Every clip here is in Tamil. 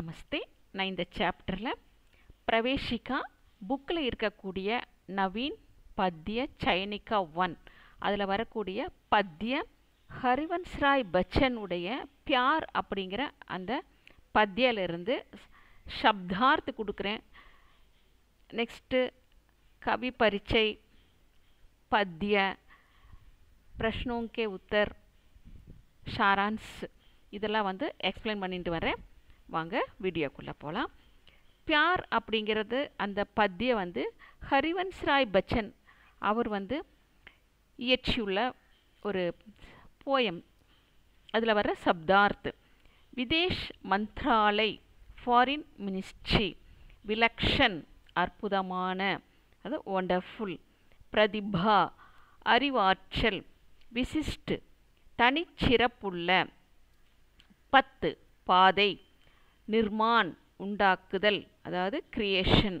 நமஸ்தே நான் இந்த சாப்டரில் பிரவேஷிகா புக்கில் இருக்கக்கூடிய நவீன் பத்திய சைனிகா ஒன் அதில் வரக்கூடிய பத்திய ஹரிவன்ஸ்ராய் பச்சனுடைய பியார் அப்படிங்கிற அந்த பத்தியிலிருந்து சப்தார்த்து கொடுக்குறேன் நெக்ஸ்ட்டு கவி பரிச்சை பத்திய பிரஷ்னோங்கே உத்தர் ஷாரான்ஸ் இதெல்லாம் வந்து எக்ஸ்பிளைன் பண்ணிட்டு வரேன் வாங்க வீடியோக்குள்ளே போகலாம் பியார் அப்படிங்கிறது அந்த பத்தியை வந்து ஹரிவன்ஸ் ராய் பச்சன் அவர் வந்து இயற்றியுள்ள ஒரு போயம் அதில் வர சப்தார்த் விதேஷ் மந்த்ராலை ஃபாரின் மினிஸ்ட்ரி விலக்ஷன் அற்புதமான அது ஒண்டர்ஃபுல் பிரதிபா அறிவாற்றல் விசிஷ்டு தனிச்சிறப்புள்ள பத்து பாதை நிர்மான் உண்டாக்குதல் அதாவது கிரியேஷன்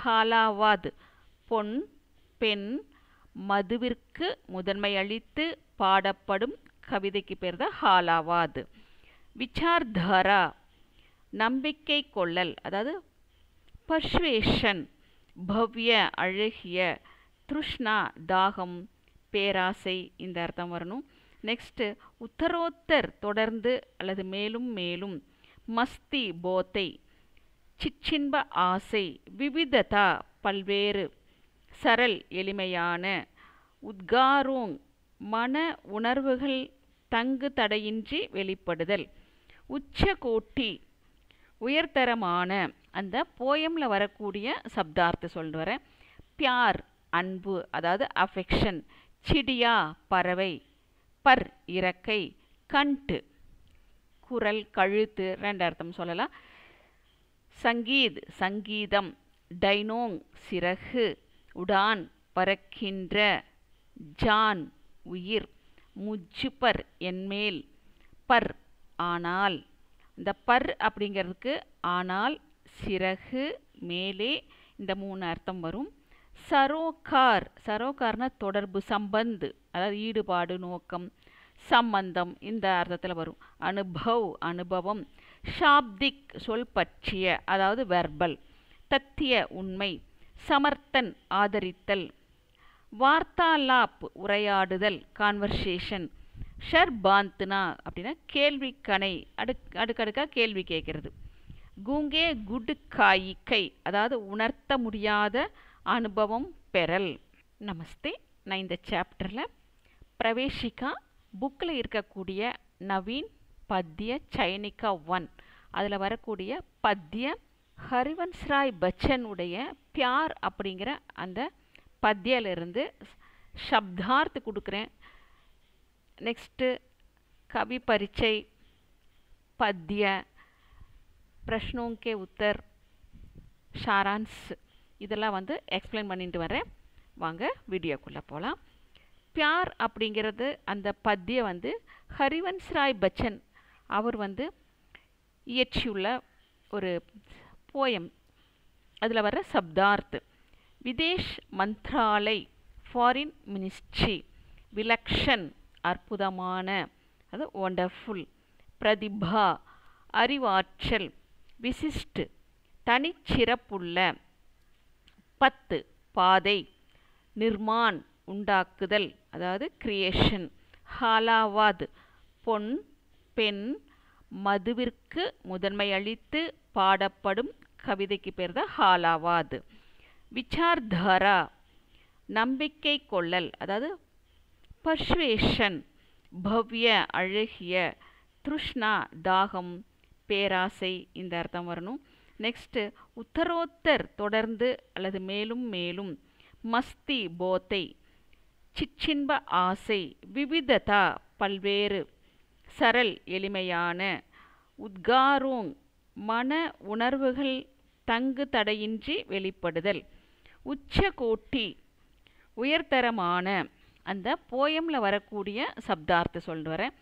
ஹாலாவாத் பொன் பெண் மதுவிற்கு முதன்மை அளித்து பாடப்படும் கவிதைக்கு பேர் தான் ஹாலாவாத் விசார்தாரா நம்பிக்கை கொள்ளல் அதாவது பர்ஷுவேஷன் பவ்ய அழகிய திருஷ்ணா தாகம் பேராசை இந்த அர்த்தம் வரணும் நெக்ஸ்ட்டு உத்தரோத்தர் தொடர்ந்து அல்லது மேலும் மேலும் மஸ்தி போத்தை சிச்சின்ப ஆசை விவிததா பல்வேறு சரல் எளிமையான உத்காரூங் மன உணர்வுகள் தங்கு தடையின்றி வெளிப்படுதல் உச்ச கோட்டி உயர்தரமான அந்த போயமில் வரக்கூடிய சப்தார்த்த சொல்கிற பியார் அன்பு அதாவது அஃபெக்ஷன் சிடியா பறவை பர் இறக்கை கண்ட்டு குரல் கழுத்து ரெண்டு அர்த்தம் சொல்லலாம் சங்கீத் சங்கீதம் டைனோங் சிறகு உடான் பறக்கின்ற ஜான் உயிர் முஜிபர் என்மேல் பர் ஆனால் இந்த பர் அப்படிங்கிறதுக்கு ஆனால் சிறகு மேலே இந்த மூணு அர்த்தம் வரும் சரோகார் சரோகார்னா தொடர்பு சம்பந்து அதாவது ஈடுபாடு நோக்கம் சம்பந்தம் இந்த அர்த்தத்தில் வரும் அனுபவ் அனுபவம் ஷாப்திக் சொல் பற்றிய அதாவது வெர்பல் தத்திய உண்மை சமர்த்தன் ஆதரித்தல் வார்த்தாலாப் உரையாடுதல் கான்வர்சேஷன் பாந்துனா அப்படின்னா கேள்வி கணை அடுக் அடுக்கடுக்காக கேள்வி கேட்கறது கூங்கே குடு காயிக்கை அதாவது உணர்த்த முடியாத அனுபவம் பெறல் நமஸ்தே நான் இந்த சாப்டரில் பிரவேசிக்கா புக்கில் இருக்கக்கூடிய நவீன் பத்திய சைனிகா ஒன் அதில் வரக்கூடிய பத்திய ஹரிவன்ஸ்ராய் பச்சனுடைய பியார் அப்படிங்கிற அந்த பத்தியிலிருந்து சப்தார்த்து கொடுக்குறேன் நெக்ஸ்ட்டு கவி பரிச்சை பத்திய பிரஷ்னோங்கே உத்தர் ஷாரான்ஸ் இதெல்லாம் வந்து எக்ஸ்பிளைன் பண்ணிட்டு வரேன் வாங்க வீடியோக்குள்ளே போகலாம் பியார் அப்படிங்கிறது அந்த பத்திய வந்து ஹரிவன்ஸ் ராய் பச்சன் அவர் வந்து இயற்றியுள்ள ஒரு போயம் அதில் வர்ற சப்தார்த்து விதேஷ் மந்த்ராலை ஃபாரின் மினிஸ்ட்ரி விலக்ஷன் அற்புதமான அது ஒண்டர்ஃபுல் பிரதிபா அறிவாற்றல் விசிஷ்டு தனிச்சிறப்புள்ள பத்து பாதை நிர்மான் உண்டாக்குதல் அதாவது கிரியேஷன் ஹாலாவாத் பொன் பெண் மதுவிற்கு முதன்மை அளித்து பாடப்படும் கவிதைக்கு பேர் தான் ஹாலாவாத் விசார்தாரா நம்பிக்கை கொள்ளல் அதாவது பர்ஷ்வேஷன் பவ்ய அழகிய திருஷ்ணா தாகம் பேராசை இந்த அர்த்தம் வரணும் நெக்ஸ்ட்டு உத்தரோத்தர் தொடர்ந்து அல்லது மேலும் மேலும் மஸ்தி போத்தை சிச்சின்ப ஆசை விவிததா பல்வேறு சரள் எளிமையான உத்காரோங் மன உணர்வுகள் தங்கு தடையின்றி வெளிப்படுதல் உச்ச கோட்டி உயர்தரமான அந்த போயமில் வரக்கூடிய சப்தார்த்த சொல்கிறேன்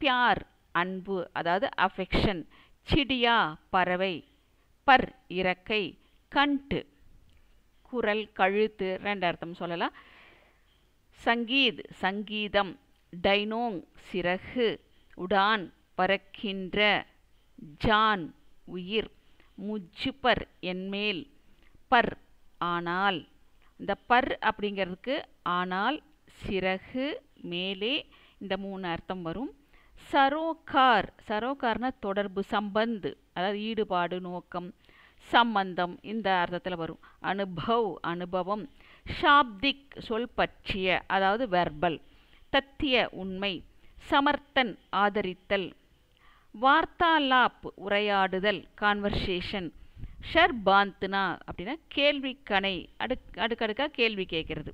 பியார் அன்பு அதாவது அஃபெக்ஷன் சிடியா பறவை பர் இறக்கை கண்டு குரல் கழுத்து ரெண்டு அர்த்தம் சொல்லலாம் சங்கீத் சங்கீதம் டைனோங் சிறகு உடான் பறக்கின்ற ஜான் உயிர் முஜிபர் என்மேல் பர் ஆனால் இந்த பர் அப்படிங்கிறதுக்கு ஆனால் சிறகு மேலே இந்த மூணு அர்த்தம் வரும் சரோகார் சரோகார்னா தொடர்பு சம்பந்து அதாவது ஈடுபாடு நோக்கம் சம்பந்தம் இந்த அர்த்தத்தில் வரும் அனுபவ் அனுபவம் ஷாப்திக் சொல் பற்றிய அதாவது வெர்பல் தத்திய உண்மை சமர்த்தன் ஆதரித்தல் வார்த்தாலாப் உரையாடுதல் கான்வர்சேஷன் ஷர்பாந்த்னா அப்படின்னா கேள்வி கணை அடுக் அடுக்கடுக்காக கேள்வி கேட்கிறது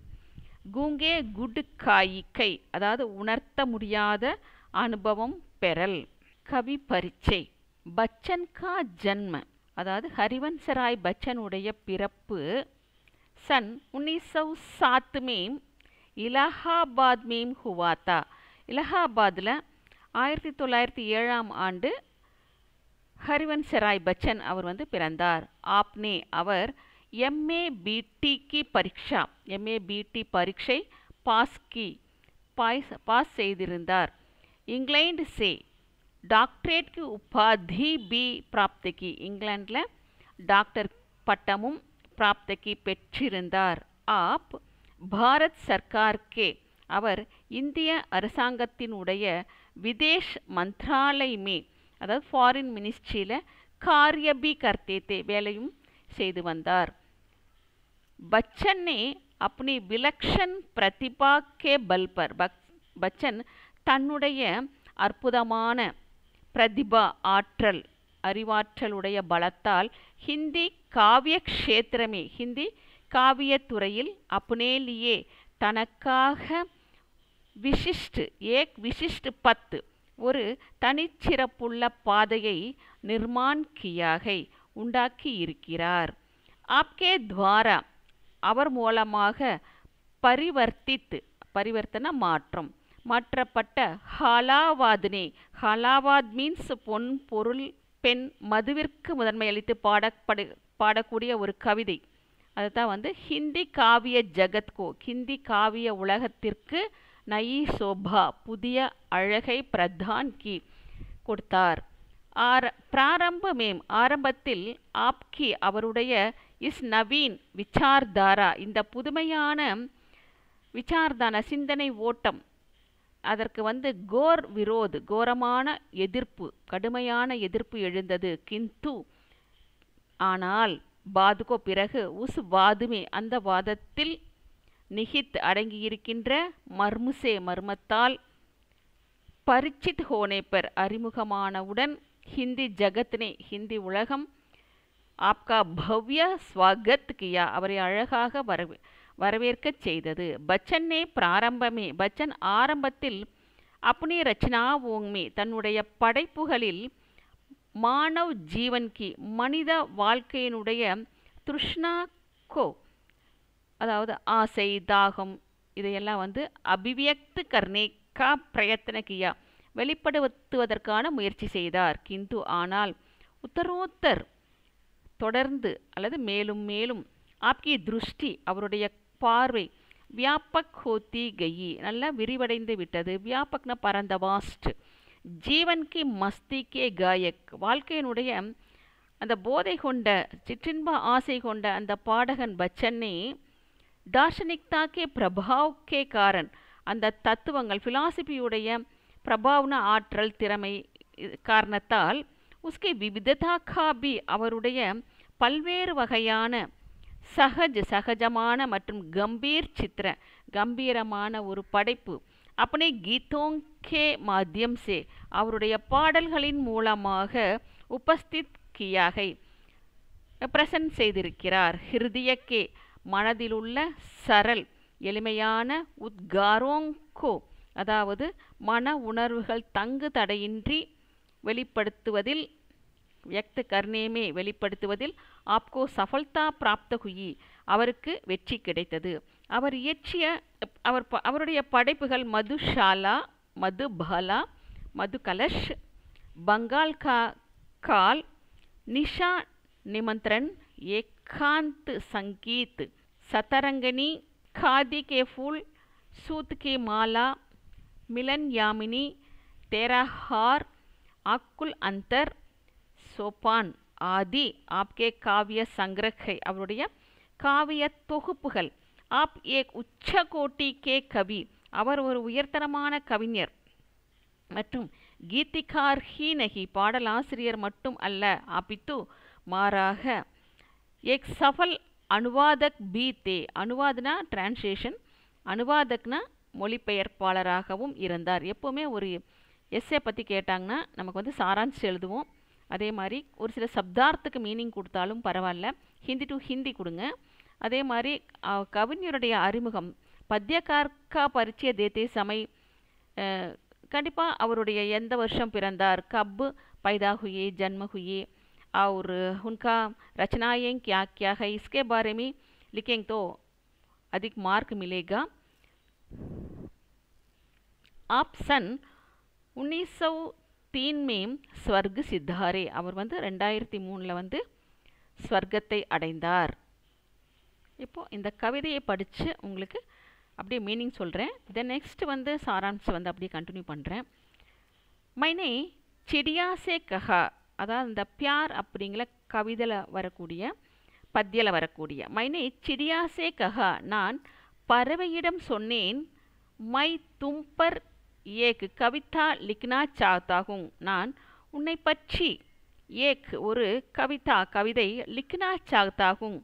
கூங்கே குடுக்காயிக்கை அதாவது உணர்த்த முடியாத அனுபவம் பெறல் கவி பரீட்சை பச்சன்கா ஜன்ம அதாவது ஹரிவன்சராய் பச்சனுடைய பிறப்பு சன் உன்னிஸ் சௌ சாத்து மேம் இலஹாபாத் மீம் ஹுவாத்தா இலஹாபாத்தில் ஆயிரத்தி தொள்ளாயிரத்தி ஏழாம் ஆண்டு ஹரிவன்சராய் பச்சன் அவர் வந்து பிறந்தார் ஆப்னே அவர் எம்ஏ பிடிக்கு பரீட்சா எம்ஏ பிடி பரீட்சை பாஸ் கி பாஸ் பாஸ் செய்திருந்தார் இங்கிலாந்து சே డాక్టరేట్కి உபாதி பி பிராப்திக்கு இங்கிலாண்டில் டாக்டர் பட்டமும் பிராப்திக்கு பெற்றிருந்தார் ஆப் பாரத் சர்க்கார்க்கே அவர் இந்திய அரசாங்கத்தினுடைய விதேஷ் மந்த்ராலயமே அதாவது ஃபாரின் மினிஸ்ட்ரியில் காரியபி கர்த்தேத்தே வேலையும் செய்து வந்தார் பச்சனே ने விலக்ஷன் विलक्षण பல்பர் के बल தன்னுடைய அற்புதமான பிரதிபா ஆற்றல் அறிவாற்றலுடைய பலத்தால் ஹிந்தி காவிய க்ஷேத்திரமே ஹிந்தி காவியத்துறையில் அப்னேலியே தனக்காக விசிஷ்டு ஏக் விசிஷ்டு பத்து ஒரு தனிச்சிறப்புள்ள பாதையை நிர்மான் கியாகை உண்டாக்கி இருக்கிறார் ஆப்கே துவாரா அவர் மூலமாக பரிவர்த்தித்து பரிவர்த்தன மாற்றம் மாற்றப்பட்ட ஹலாவாத்னே ஹலாவாத் மீன்ஸ் பொன் பொருள் பெண் மதுவிற்கு முதன்மை அளித்து பாடப்படு பாடக்கூடிய ஒரு கவிதை அதுதான் வந்து ஹிந்தி காவிய ஜகத்கோ ஹிந்தி காவிய உலகத்திற்கு நயி சோபா புதிய அழகை பிரதான் கி கொடுத்தார் ஆர பிராரம்ப மேம் ஆரம்பத்தில் ஆப்கி அவருடைய இஸ் நவீன் விச்சார்தாரா இந்த புதுமையான விச்சார்தான சிந்தனை ஓட்டம் அதற்கு வந்து கோர் விரோது கோரமான எதிர்ப்பு கடுமையான எதிர்ப்பு எழுந்தது கிந்து ஆனால் பாதுகோ பிறகு உஸ் வாதுமே அந்த வாதத்தில் நிகித் அடங்கியிருக்கின்ற மர்முசே மர்மத்தால் பரிச்சித் ஹோனேப்பர் அறிமுகமானவுடன் ஹிந்தி ஜகத்னே ஹிந்தி உலகம் ஆப்கா பவ்ய ஸ்வாகத் கியா அவரை அழகாக வரவே வரவேற்கச் செய்தது பச்சன்னே பிராரம்பமே பச்சன் ஆரம்பத்தில் அப்னி ரச்சனா ஓங்மே தன்னுடைய படைப்புகளில் மானவ் ஜீவன்கி மனித வாழ்க்கையினுடைய திருஷ்ணா கோ அதாவது ஆசை தாகம் இதையெல்லாம் வந்து அபிவியக்து கர்ணேக்கா பிரயத்தன கியா வெளிப்படுத்துவதற்கான முயற்சி செய்தார் கிந்து ஆனால் உத்தரோத்தர் தொடர்ந்து அல்லது மேலும் மேலும் ஆப்கி திருஷ்டி அவருடைய பார்வை வியாபக் ஹோத்தி கையி நல்லா விரிவடைந்து விட்டது வியாபக்னா பரந்த வாஸ்ட் ஜீவன்கி மஸ்திக்கே காயக் வாழ்க்கையினுடைய அந்த போதை கொண்ட சிற்றின்ப ஆசை கொண்ட அந்த பாடகன் பச்சனை தார்ஷனிக்தாக்கே பிரபாவுக்கே காரன் அந்த தத்துவங்கள் ஃபிலாசபியுடைய பிரபாவன ஆற்றல் திறமை காரணத்தால் உஸ்கே விவிததா காபி அவருடைய பல்வேறு வகையான சகஜ் சகஜமான மற்றும் கம்பீர் சித்திர கம்பீரமான ஒரு படைப்பு அப்படி கீதோங்கே மாத்தியம் சே அவருடைய பாடல்களின் மூலமாக உபஸ்தித் கியாகை பிரசன்ட் செய்திருக்கிறார் ஹிருதியக்கே மனதிலுள்ள சரல் எளிமையான உத்காரோங்கோ அதாவது மன உணர்வுகள் தங்கு தடையின்றி வெளிப்படுத்துவதில் வியக்த கர்ணேமே வெளிப்படுத்துவதில் ஆப்கோ சஃபல்தா பிராப்த குயி அவருக்கு வெற்றி கிடைத்தது அவர் இயற்றிய அவர் அவருடைய படைப்புகள் மதுஷாலா பாலா மது கலஷ் பங்கால் கா கால் நிஷா நிமந்திரன் ஏகாந்த் சங்கீத் சதரங்கனி காதி கே ஃபுல் சூத் கே மாலா மிலன் யாமினி தேராஹார் அக்குல் ஆக்குல் அந்தர் சோபான் ஆதி ஆப்கே காவிய சங்கிரகை அவருடைய காவிய தொகுப்புகள் ஆப் உச்ச உச்சகோட்டி கே கவி அவர் ஒரு உயர்தரமான கவிஞர் மற்றும் கீதிகார் ஹீனகி பாடலாசிரியர் மட்டும் அல்ல ஆப்பித்து மாறாக ஏக் சஃபல் அனுவாதக் பி தே அனுவாதனா டிரான்ஸ்லேஷன் அனுவாதக்னா மொழிபெயர்ப்பாளராகவும் இருந்தார் எப்போவுமே ஒரு எஸ்ஸை பற்றி கேட்டாங்கன்னா நமக்கு வந்து சாரான்ஸ் எழுதுவோம் அதே மாதிரி ஒரு சில சப்தார்த்துக்கு மீனிங் கொடுத்தாலும் பரவாயில்ல ஹிந்தி டு ஹிந்தி கொடுங்க அதே மாதிரி கவிஞருடைய அறிமுகம் பத்தியகார்கா பரிச்சய தேத்தே சமை கண்டிப்பாக அவருடைய எந்த வருஷம் பிறந்தார் கப்பு பைதாகுயே ஜன்மகுயே அவர் உன்கா और கியா கியாக இஸ்கே பாரமி லிக்கேங் தோ அதிக் மார்க் மிலேகா ஆப்சன் अधिक தீன்மேம் ஸ்வர்கு சித்தாரே அவர் வந்து ரெண்டாயிரத்தி மூணில் வந்து ஸ்வர்க்கத்தை அடைந்தார் இப்போது இந்த கவிதையை படித்து உங்களுக்கு அப்படியே மீனிங் சொல்கிறேன் தென் நெக்ஸ்ட் வந்து சாராம்ஸ் வந்து அப்படியே கண்டினியூ பண்ணுறேன் மைனே செடியாசே கஹா அதாவது இந்த பியார் அப்படிங்கிற கவிதையில் வரக்கூடிய பத்தியில் வரக்கூடிய மைனே சிடியாசே கஹா நான் பறவையிடம் சொன்னேன் மை தும்பர் ஏக் கவிதா லிக்னா சாத்தா நான் உன்னை பற்றி ஏக் ஒரு கவிதா கவிதை லிக்னா சாத்தாகும்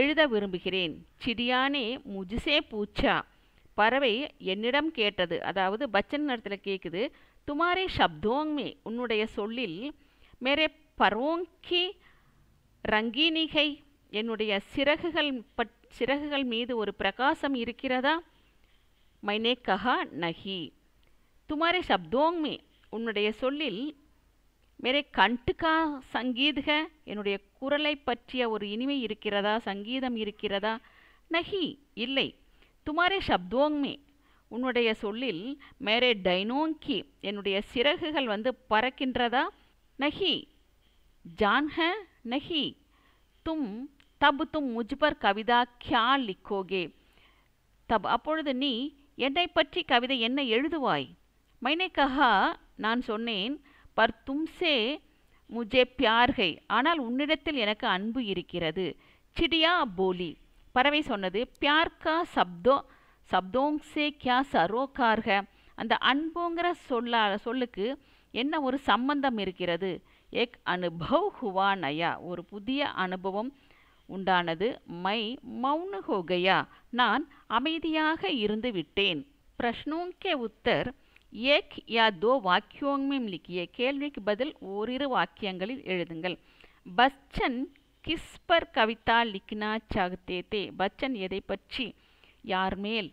எழுத விரும்புகிறேன் சிடியானே முஜிசே பூச்சா பறவை என்னிடம் கேட்டது அதாவது பச்சன் நேரத்தில் கேட்குது துமாரே சப்தோங்மே உன்னுடைய சொல்லில் மேரே பரோங்கி ரங்கீனிகை என்னுடைய சிறகுகள் பட் சிறகுகள் மீது ஒரு பிரகாசம் இருக்கிறதா மைனே கஹா நகி तुम्हारे शब्दों में உன்னுடைய சொல்லில் மேரே கண்டுக்கா சங்கீதக என்னுடைய குரலை பற்றிய ஒரு இனிமை இருக்கிறதா சங்கீதம் இருக்கிறதா நஹி இல்லை துமாரே சப்தோங்மே உன்னுடைய சொல்லில் மேரே டைனோங்கி என்னுடைய சிறகுகள் வந்து பறக்கின்றதா நஹி ஜான்ஹ நஹி தும் தப் தும் முஜ்பர் கவிதா கியா லிக்கோகே தப் அப்பொழுது நீ என்னை பற்றி கவிதை என்ன எழுதுவாய் மைனே கஹா நான் சொன்னேன் पर முஜே பியார்கை ஆனால் உன்னிடத்தில் எனக்கு அன்பு இருக்கிறது சிடியா போலி பறவை சொன்னது பியார்கா சப்தோ शब्दो शब्दों கியா சரோ கார்க அந்த அன்புங்கிற சொல்ல சொல்லுக்கு என்ன ஒரு சம்பந்தம் இருக்கிறது எக் அனுபவ் ஹுவா நயா ஒரு புதிய அனுபவம் உண்டானது மை மௌன ஹோகையா நான் அமைதியாக இருந்து விட்டேன் பிரஷ்னோங்கே உத்தர் ஏக் யா தோ வாக்கியோங்மேம் லிக்கிய கேள்விக்கு பதில் ஓரிரு வாக்கியங்களில் எழுதுங்கள் பச்சன் கிஸ் பர் கவிதா லிக்னா சாகத்தே தே பச்சன் எதை பற்றி யார் மேல்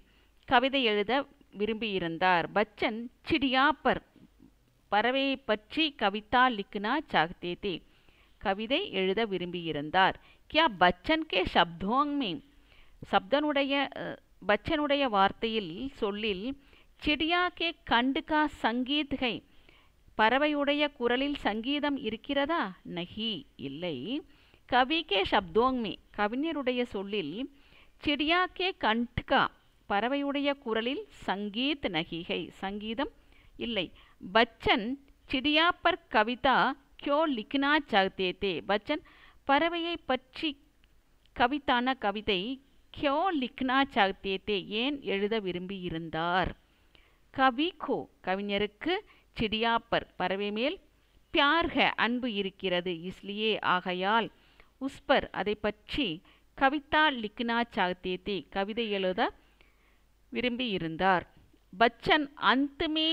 கவிதை எழுத விரும்பியிருந்தார் பச்சன் சிடியா பர் பறவையை பற்றி கவிதா லிக்கினா சாகத்தே தே கவிதை எழுத விரும்பியிருந்தார் கியா பச்சன் கே சப்தோங்மே சப்தனுடைய பச்சனுடைய வார்த்தையில் சொல்லில் சிடியா கே கண்டுகா சங்கீத் ஹை பறவையுடைய குரலில் சங்கீதம் இருக்கிறதா நகி இல்லை கவிகே சப்தோங்மி கவிஞருடைய சொல்லில் சிடியா கே கண்ட்கா பறவையுடைய குரலில் சங்கீத் நகிகை சங்கீதம் இல்லை பச்சன் சிடியா பர் கவிதா கியோ லிக்னா சாகத்தே தே பச்சன் பறவையை பற்றி கவிதான கவிதை கியோ லிக்னா சாகத்தே தே ஏன் எழுத விரும்பியிருந்தார் கவி கோ கவிஞருக்கு சிடியாப்பர் பறவை மேல் பியார்க அன்பு இருக்கிறது இஸ்லியே ஆகையால் உஸ்பர் அதை பற்றி கவிதா லிக்னா சாத்தியத்தை கவிதை எழுத விரும்பியிருந்தார் பச்சன் அந்துமே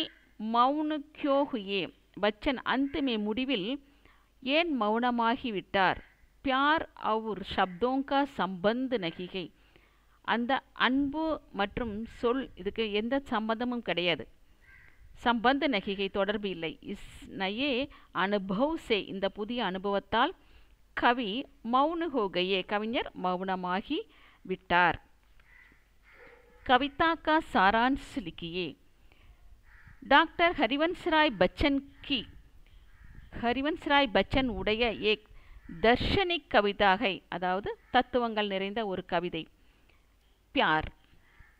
மௌனு கியோ பச்சன் அந்துமே முடிவில் ஏன் மௌனமாகிவிட்டார் பியார் அவுர் சப்தோங்கா சம்பந்து நகிகை அந்த அன்பு மற்றும் சொல் இதுக்கு எந்த சம்பந்தமும் கிடையாது சம்பந்த நகிகை தொடர்பு இல்லை இஸ் நயே அனுபவ் சே இந்த புதிய அனுபவத்தால் கவி மௌனு ஹோகையே கவிஞர் மௌனமாகி விட்டார் கவிதா கா சாரான்ஸ் லிக்கியே டாக்டர் ஹரிவன்ஸ்ராய் பச்சன் கி ஹரிவன்ஸ்ராய் பச்சன் உடைய ஏக் தர்ஷனிக் கவிதாகை அதாவது தத்துவங்கள் நிறைந்த ஒரு கவிதை प्यार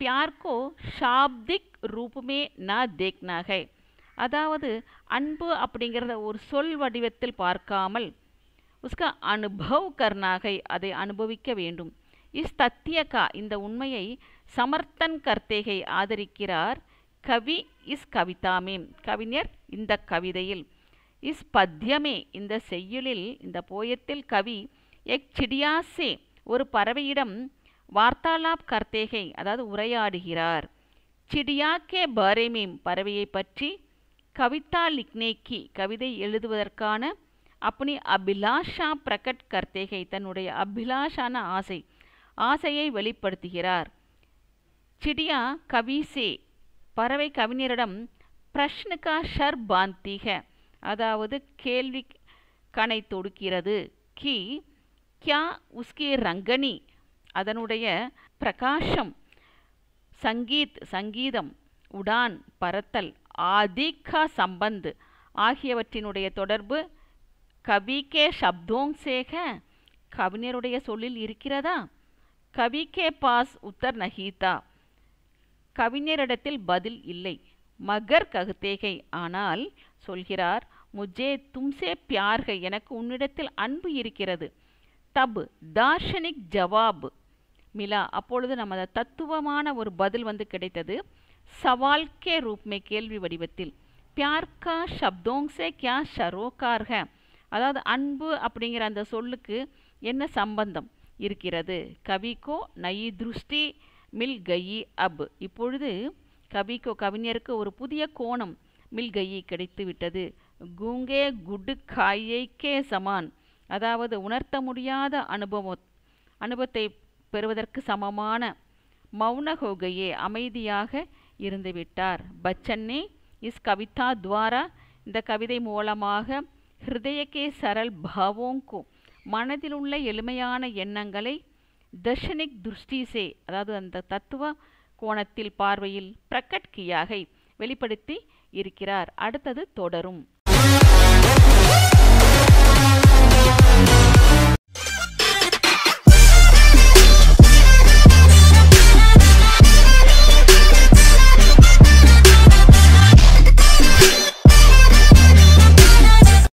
प्यार को शाब्दिक रूप में ना देखना है அதாவது அன்பு அப்படிங்கிறத ஒரு சொல் வடிவத்தில் பார்க்காமல் உஸ்கா அனுபவ் கர்ணாகை அதை அனுபவிக்க வேண்டும் இஸ் தத்தியகா இந்த உண்மையை சமர்த்தன் கர்த்தேகை ஆதரிக்கிறார் கவி இஸ் கவிதாமே கவிஞர் இந்த கவிதையில் இஸ் பத்தியமே இந்த செய்யுளில் இந்த போயத்தில் கவி எக் சிடியாசே ஒரு பறவையிடம் வார்த்தாலாப் கர்த்தேகை அதாவது உரையாடுகிறார் சிடியாக்கே பாரேமீம் பறவையை பற்றி கவிதா லிக்னேக்கி கவிதை எழுதுவதற்கான அப்படி அபிலாஷா பிரகட் கர்த்தேகை தன்னுடைய அபிலாஷான ஆசை ஆசையை வெளிப்படுத்துகிறார் சிடியா கவிசே பறவை கவிஞரிடம் பிரஷ்னுகா ஷர் பாந்திக அதாவது கேள்வி கணை தொடுக்கிறது கி கியா உஸ்கே ரங்கனி அதனுடைய பிரகாஷம் சங்கீத் சங்கீதம் உடான் பரத்தல் ஆதிகா சம்பந்து ஆகியவற்றினுடைய தொடர்பு கவிகே சப்தோங்சேக சேக கவிஞருடைய சொல்லில் இருக்கிறதா கவிகே பாஸ் உத்தர் நஹீதா கவிஞரிடத்தில் பதில் இல்லை மகர் ககுத்தேகை ஆனால் சொல்கிறார் முஜே தும்சே பியார்கை எனக்கு உன்னிடத்தில் அன்பு இருக்கிறது தப் தார்ஷனிக் ஜவாபு மிலா அப்பொழுது நமது தத்துவமான ஒரு பதில் வந்து கிடைத்தது சவால் கே ரூப்மே கேள்வி வடிவத்தில் பியார் का शब्दों கியா क्या அதாவது அன்பு அப்படிங்கிற அந்த சொல்லுக்கு என்ன சம்பந்தம் இருக்கிறது கவிக்கோ நயி திருஷ்டி மில் கயி அப் இப்பொழுது கவிக்கோ கவிஞருக்கு ஒரு புதிய கோணம் மில் கயி கிடைத்து விட்டது குங்கே குடு காயை கே சமான் அதாவது உணர்த்த முடியாத அனுபவம் அனுபவத்தை பெறுவதற்கு சமமான மௌனகோகையே அமைதியாக இருந்துவிட்டார் பச்சன்னே இஸ் கவிதா துவாரா இந்த கவிதை மூலமாக ஹிருதயக்கே சரல் பாவோங்கு மனதில் உள்ள எளிமையான எண்ணங்களை தர்ஷனிக் துஷ்டிசே அதாவது அந்த தத்துவ கோணத்தில் பார்வையில் பிரகட் வெளிப்படுத்தி இருக்கிறார் அடுத்தது தொடரும்